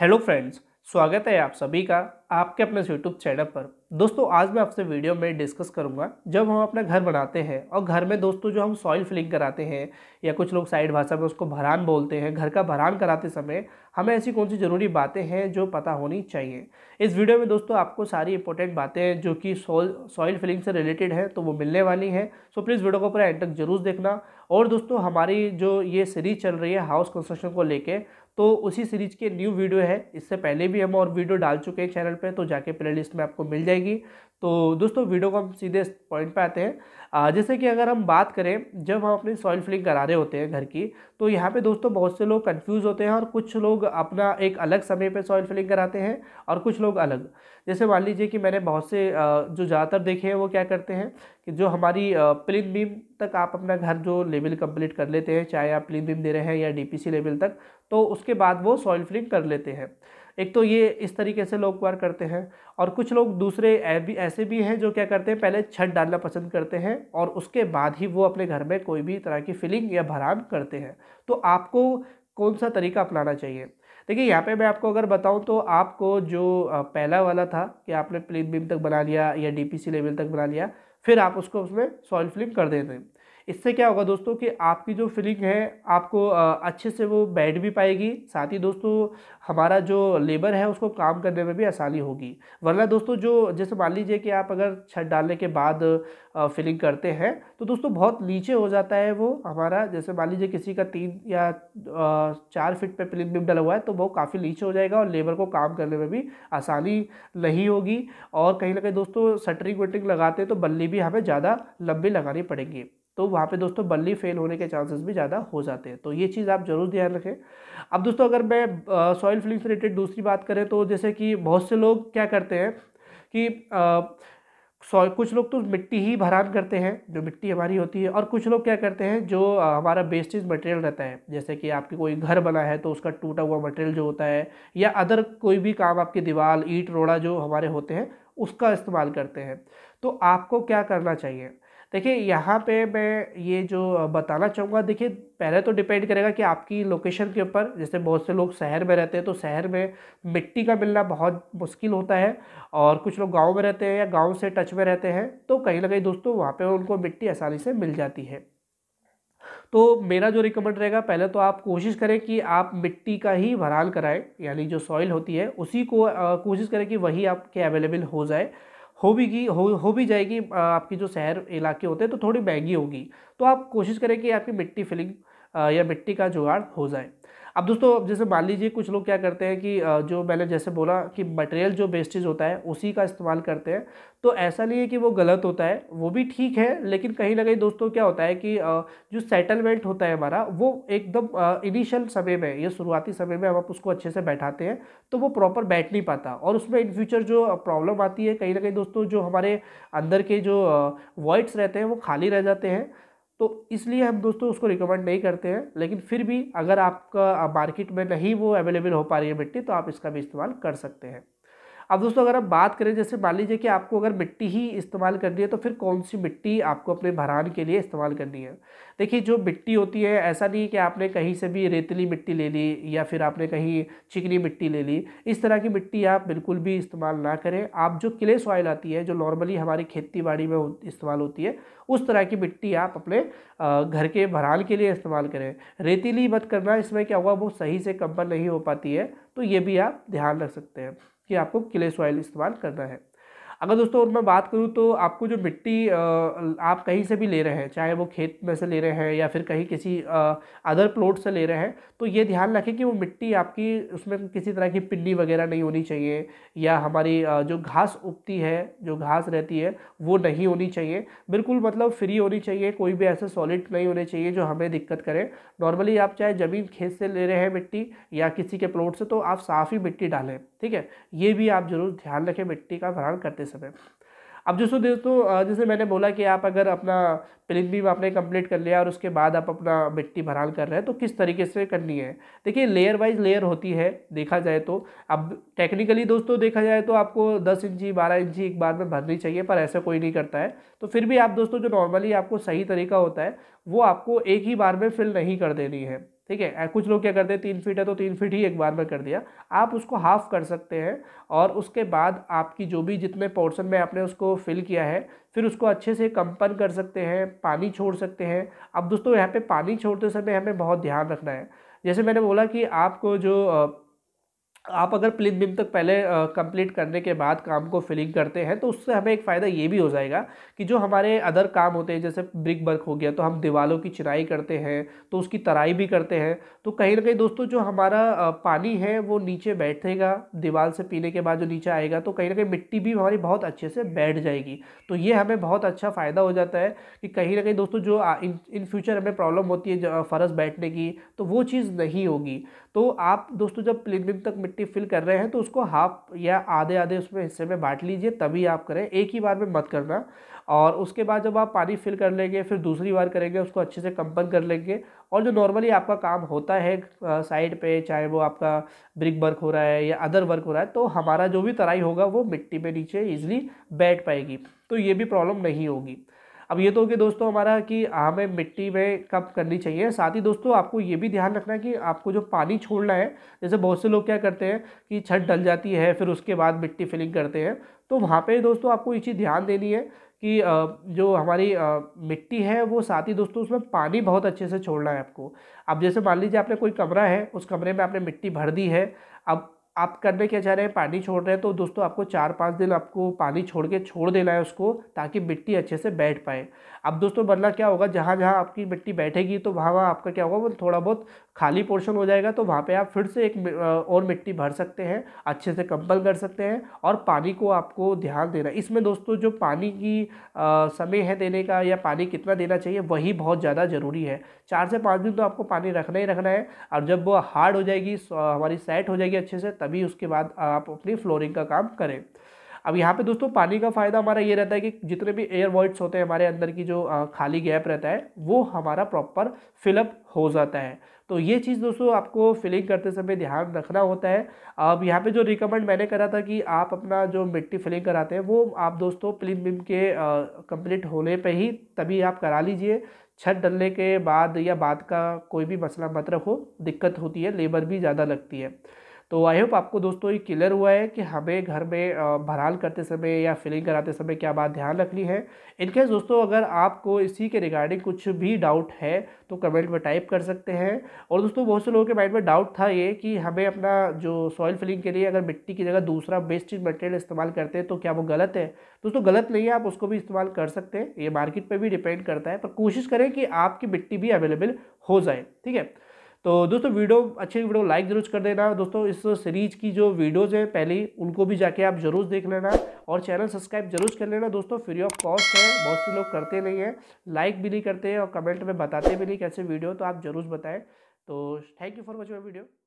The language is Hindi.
हेलो फ्रेंड्स स्वागत है आप सभी का आपके अपने यूट्यूब चैनल पर दोस्तों आज मैं आपसे वीडियो में डिस्कस करूंगा जब हम अपना घर बनाते हैं और घर में दोस्तों जो हम सॉइल फिलिंग कराते हैं या कुछ लोग साइड भाषा में उसको भरान बोलते हैं घर का भरान कराते समय हमें ऐसी कौन सी ज़रूरी बातें हैं जो पता होनी चाहिए इस वीडियो में दोस्तों आपको सारी इंपॉर्टेंट बातें जो कि सॉइल फिलिंग से रिलेटेड है तो वो मिलने वाली हैं सो प्लीज़ वीडियो को पूरा एंड तक जरूर देखना और दोस्तों हमारी जो ये सीरीज चल रही है हाउस कंस्ट्रक्शन को लेकर तो उसी सीरीज के न्यू वीडियो है इससे पहले भी हम और वीडियो डाल चुके हैं चैनल पे तो जाके प्लेलिस्ट में आपको मिल जाएगी तो दोस्तों वीडियो को हम सीधे पॉइंट पे आते हैं जैसे कि अगर हम बात करें जब हम अपनी सॉइल फिलिंग करा रहे होते हैं घर की तो यहाँ पे दोस्तों बहुत से लोग कंफ्यूज होते हैं और कुछ लोग अपना एक अलग समय पे सॉइल फिलिंग कराते हैं और कुछ लोग अलग जैसे मान लीजिए कि मैंने बहुत से जो ज़्यादातर देखे हैं वो क्या करते हैं कि जो हमारी प्लिन बीम तक आप अपना घर जो लेवल कंप्लीट कर लेते हैं चाहे आप प्लिन बीम दे रहे हैं या डी लेवल तक तो उसके बाद वो सॉइल फिलिंग कर लेते हैं एक तो ये इस तरीके से लोग वार करते हैं और कुछ लोग दूसरे भी ऐसे भी हैं जो क्या करते हैं पहले छत डालना पसंद करते हैं और उसके बाद ही वो अपने घर में कोई भी तरह की फिलिंग या भराम करते हैं तो आपको कौन सा तरीका अपनाना चाहिए देखिए यहाँ पे मैं आपको अगर बताऊँ तो आपको जो पहला वाला था कि आपने प्लेन बीम तक बना लिया या डी लेवल तक बना लिया फिर आप उसको उसमें सॉइल फिलिंग कर देते हैं इससे क्या होगा दोस्तों कि आपकी जो फिलिंग है आपको अच्छे से वो बैठ भी पाएगी साथ ही दोस्तों हमारा जो लेबर है उसको काम करने में भी आसानी होगी वरना दोस्तों जो जैसे मान लीजिए कि आप अगर छत डालने के बाद फिलिंग करते हैं तो दोस्तों बहुत नीचे हो जाता है वो हमारा जैसे मान लीजिए किसी का तीन या चार फिट पर फिलिंग बीम डला हुआ है तो वो काफ़ी नीचे हो जाएगा और लेबर को काम करने में भी आसानी नहीं होगी और कहीं ना कहीं दोस्तों सटरिंग वटरिंग लगाते तो बल्ली भी हमें ज़्यादा लंबी लगानी पड़ेंगी तो वहाँ पे दोस्तों बल्ली फेल होने के चांसेस भी ज़्यादा हो जाते हैं तो ये चीज़ आप ज़रूर ध्यान रखें अब दोस्तों अगर मैं सॉइल फिलिंग से रिलेटेड दूसरी बात करें तो जैसे कि बहुत से लोग क्या करते हैं कि सॉइल कुछ लोग तो मिट्टी ही भरान करते हैं जो मिट्टी हमारी होती है और कुछ लोग क्या करते हैं जो हमारा बेस्टेज मटेरियल रहता है जैसे कि आपके कोई घर बना है तो उसका टूटा हुआ मटेरियल जो होता है या अदर कोई भी काम आपकी दीवार ईट रोड़ा जो हमारे होते हैं उसका इस्तेमाल करते हैं तो आपको क्या करना चाहिए देखिए यहाँ पे मैं ये जो बताना चाहूँगा देखिए पहले तो डिपेंड करेगा कि आपकी लोकेशन के ऊपर जैसे बहुत से लोग शहर में रहते हैं तो शहर में मिट्टी का मिलना बहुत मुश्किल होता है और कुछ लोग गांव में रहते हैं या गांव से टच में रहते हैं तो कहीं ना कहीं दोस्तों वहाँ पे उनको मिट्टी आसानी से मिल जाती है तो मेरा जो रिकमेंड रहेगा पहले तो आप कोशिश करें कि आप मिट्टी का ही भराल कराएं यानी जो सॉइल होती है उसी को कोशिश करें कि वही आपके अवेलेबल हो जाए हो भी की हो हो भी जाएगी आपकी जो शहर इलाके होते हैं तो थोड़ी महंगी होगी तो आप कोशिश करें कि आपकी मिट्टी फिलिंग या मिट्टी का जुगाड़ हो जाए अब दोस्तों अब जैसे मान लीजिए कुछ लोग क्या करते हैं कि जो मैंने जैसे बोला कि मटेरियल जो वेस्टेज होता है उसी का इस्तेमाल करते हैं तो ऐसा नहीं है कि वो गलत होता है वो भी ठीक है लेकिन कहीं ना कहीं दोस्तों क्या होता है कि जो सेटलमेंट होता है हमारा वो एकदम इनिशियल समय में या शुरुआती समय में हम आप उसको अच्छे से बैठाते हैं तो वो प्रॉपर बैठ नहीं पाता और उसमें इन फ्यूचर जो प्रॉब्लम आती है कहीं ना कहीं दोस्तों जो हमारे अंदर के जो वॉइड्स रहते हैं वो खाली रह जाते हैं तो इसलिए हम दोस्तों उसको रिकमेंड नहीं करते हैं लेकिन फिर भी अगर आपका मार्केट में नहीं वो अवेलेबल हो पा रही है मिट्टी तो आप इसका भी इस्तेमाल कर सकते हैं अब दोस्तों अगर आप बात करें जैसे मान लीजिए कि आपको अगर मिट्टी ही इस्तेमाल करनी है तो फिर कौन सी मिट्टी आपको अपने भरान के लिए इस्तेमाल करनी है देखिए जो मिट्टी होती है ऐसा नहीं है कि आपने कहीं से भी रेतली मिट्टी ले ली या फिर आपने कहीं चिकनी मिट्टी ले ली इस तरह की मिट्टी आप बिल्कुल भी इस्तेमाल ना करें आप जो किले सॉइल आती है जो नॉर्मली हमारी खेती बाड़ी में इस्तेमाल होती है उस तरह की मिट्टी आप अपने घर के भरान के लिए इस्तेमाल करें रेतीली मत करना इसमें क्या हुआ वो सही से कंपन नहीं हो पाती है तो ये भी आप ध्यान रख सकते हैं कि आपको क्ले सॉइल इस्तेमाल करना है अगर दोस्तों और मैं बात करूँ तो आपको जो मिट्टी आप कहीं से भी ले रहे हैं चाहे वो खेत में से ले रहे हैं या फिर कहीं किसी अदर प्लॉट से ले रहे हैं तो ये ध्यान रखें कि वो मिट्टी आपकी उसमें किसी तरह की पिंडी वगैरह नहीं होनी चाहिए या हमारी जो घास उगती है जो घास रहती है वो नहीं होनी चाहिए बिल्कुल मतलब फ्री होनी चाहिए कोई भी ऐसे सॉलिड नहीं होने चाहिए जो हमें दिक्कत करे नॉर्मली आप चाहे ज़मीन खेत से ले रहे हैं मिट्टी या किसी के प्लॉट से तो आप साफ़ ही मिट्टी डालें ठीक है ये भी आप जरूर ध्यान रखें मिट्टी का भरण करते समय अब जैसे दोस्तों जैसे मैंने बोला कि आप अगर अपना प्लिन भी आपने कंप्लीट कर लिया और उसके बाद आप अपना मिट्टी भरान कर रहे हैं तो किस तरीके से करनी है देखिए लेयर वाइज लेयर होती है देखा जाए तो अब टेक्निकली दोस्तों देखा जाए तो आपको दस इंची बारह इंची एक बार में भरनी चाहिए पर ऐसा कोई नहीं करता है तो फिर भी आप दोस्तों जो नॉर्मली आपको सही तरीका होता है वो आपको एक ही बार में फिल नहीं कर देनी है ठीक है कुछ लोग क्या करते हैं तीन फीट है तो तीन फीट ही एक बार में कर दिया आप उसको हाफ़ कर सकते हैं और उसके बाद आपकी जो भी जितने पोर्शन में आपने उसको फिल किया है फिर उसको अच्छे से कंपन कर सकते हैं पानी छोड़ सकते हैं अब दोस्तों यहाँ पे पानी छोड़ते समय हमें बहुत ध्यान रखना है जैसे मैंने बोला कि आपको जो आप अगर प्लिथ बिम तक पहले कंप्लीट करने के बाद काम को फिलिंग करते हैं तो उससे हमें एक फ़ायदा ये भी हो जाएगा कि जो हमारे अदर काम होते हैं जैसे ब्रिक वर्क हो गया तो हम दीवारों की चिराई करते हैं तो उसकी तराई भी करते हैं तो कहीं ना कहीं दोस्तों जो हमारा पानी है वो नीचे बैठेगा दीवार से पीने के बाद जो नीचे आएगा तो कहीं ना कहीं मिट्टी भी हमारी बहुत अच्छे से बैठ जाएगी तो ये हमें बहुत अच्छा फ़ायदा हो जाता है कि कहीं ना कहीं दोस्तों जो इन इन फ्यूचर हमें प्रॉब्लम होती है फ़र्श बैठने की तो वो चीज़ नहीं होगी तो आप दोस्तों जब प्लिथ बिम तक ऑब्जेक्टिव फिल कर रहे हैं तो उसको हाफ या आधे आधे उसमें हिस्से में बांट लीजिए तभी आप करें एक ही बार में मत करना और उसके बाद जब आप पानी फिल कर लेंगे फिर दूसरी बार करेंगे उसको अच्छे से कंपन कर लेंगे और जो नॉर्मली आपका काम होता है साइड पे चाहे वो आपका ब्रिक वर्क हो रहा है या अदर वर्क हो रहा है तो हमारा जो भी तराई होगा वो मिट्टी में नीचे ईजिली बैठ पाएगी तो ये भी प्रॉब्लम नहीं होगी अब ये तो हो गया दोस्तों हमारा कि हमें मिट्टी में कब करनी चाहिए साथ ही दोस्तों आपको ये भी ध्यान रखना है कि आपको जो पानी छोड़ना है जैसे बहुत से लोग क्या करते हैं कि छत डल जाती है फिर उसके बाद मिट्टी फिलिंग करते हैं तो वहाँ पर दोस्तों आपको ये चीज़ ध्यान देनी है कि जो हमारी मिट्टी है वो साथ ही दोस्तों उसमें पानी बहुत अच्छे से छोड़ना है आपको अब जैसे मान लीजिए आपने कोई कमरा है उस कमरे में आपने मिट्टी भर दी है अब आप करने क्या चाह रहे हैं पानी छोड़ रहे हैं तो दोस्तों आपको चार पाँच दिन आपको पानी छोड़ के छोड़ देना है उसको ताकि मिट्टी अच्छे से बैठ पाए अब दोस्तों बदला क्या होगा जहाँ जहाँ आपकी मिट्टी बैठेगी तो वहाँ वहाँ आपका क्या होगा वो थोड़ा बहुत खाली पोर्शन हो जाएगा तो वहाँ पे आप फिर से एक और मिट्टी भर सकते हैं अच्छे से कंपल कर सकते हैं और पानी को आपको ध्यान देना इसमें दोस्तों जो पानी की आ, समय है देने का या पानी कितना देना चाहिए वही बहुत ज़्यादा ज़रूरी है चार से पाँच दिन तो आपको पानी रखना ही रखना है और जब वो हार्ड हो जाएगी हमारी सेट हो जाएगी अच्छे से तभी उसके बाद आप अपनी फ्लोरिंग का काम करें अब यहाँ पे दोस्तों पानी का फ़ायदा हमारा ये रहता है कि जितने भी एयर वॉइड्स होते हैं हमारे अंदर की जो खाली गैप रहता है वो हमारा प्रॉपर फिलअप हो जाता है तो ये चीज़ दोस्तों आपको फिलिंग करते समय ध्यान रखना होता है अब यहाँ पे जो रिकमेंड मैंने करा था कि आप अपना जो मिट्टी फिलिंग कराते हैं वो आप दोस्तों प्लिन बिम के कंप्लीट होने पे ही तभी आप करा लीजिए छत डलने के बाद या बाद का कोई भी मसला मत रखो दिक्कत होती है लेबर भी ज़्यादा लगती है तो आई होप आपको दोस्तों ये क्लियर हुआ है कि हमें घर में भराल करते समय या फिलिंग कराते समय क्या बात ध्यान रखनी है इनकेस दोस्तों अगर आपको इसी के रिगार्डिंग कुछ भी डाउट है तो कमेंट में टाइप कर सकते हैं और दोस्तों बहुत से लोगों के माइंड में डाउट था ये कि हमें अपना जो सॉइल फिलिंग के लिए अगर मिट्टी की जगह दूसरा चीज मटेरियल इस्तेमाल करते हैं तो क्या वो गलत है दोस्तों गलत नहीं है आप उसको भी इस्तेमाल कर सकते हैं ये मार्केट पर भी डिपेंड करता है पर कोशिश करें कि आपकी मिट्टी भी अवेलेबल हो जाए ठीक है तो दोस्तों वीडियो अच्छी वीडियो लाइक जरूर कर देना दोस्तों इस सीरीज की जो वीडियोज है पहले उनको भी जाके आप जरूर देख लेना और चैनल सब्सक्राइब जरूर कर लेना दोस्तों फ्री ऑफ कॉस्ट है बहुत से लोग करते नहीं हैं लाइक भी नहीं करते और कमेंट में बताते भी नहीं कैसे वीडियो तो आप जरूर बताएं तो thank you for watching video